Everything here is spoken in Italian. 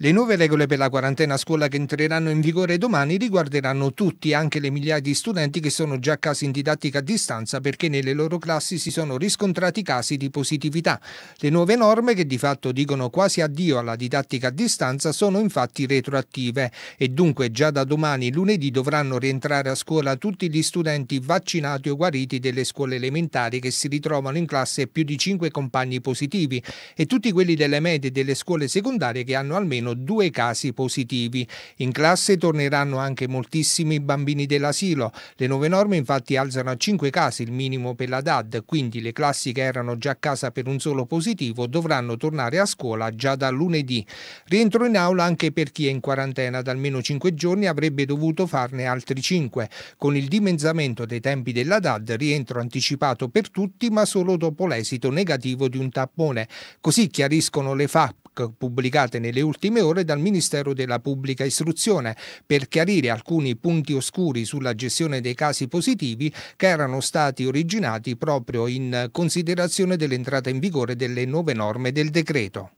Le nuove regole per la quarantena a scuola che entreranno in vigore domani riguarderanno tutti, anche le migliaia di studenti che sono già a casa in didattica a distanza perché nelle loro classi si sono riscontrati casi di positività. Le nuove norme, che di fatto dicono quasi addio alla didattica a distanza, sono infatti retroattive e dunque già da domani lunedì dovranno rientrare a scuola tutti gli studenti vaccinati o guariti delle scuole elementari che si ritrovano in classe più di 5 compagni positivi e tutti quelli delle medie e delle scuole secondarie che hanno almeno saranno due casi positivi. In classe torneranno anche moltissimi bambini dell'asilo. Le nuove norme infatti alzano a 5 casi il minimo per la DAD, quindi le classi che erano già a casa per un solo positivo dovranno tornare a scuola già da lunedì. Rientro in aula anche per chi è in quarantena da almeno 5 giorni avrebbe dovuto farne altri 5. Con il dimezzamento dei tempi della DAD rientro anticipato per tutti ma solo dopo l'esito negativo di un tappone. Così chiariscono le FAP pubblicate nelle ultime ore dal Ministero della Pubblica Istruzione per chiarire alcuni punti oscuri sulla gestione dei casi positivi che erano stati originati proprio in considerazione dell'entrata in vigore delle nuove norme del decreto.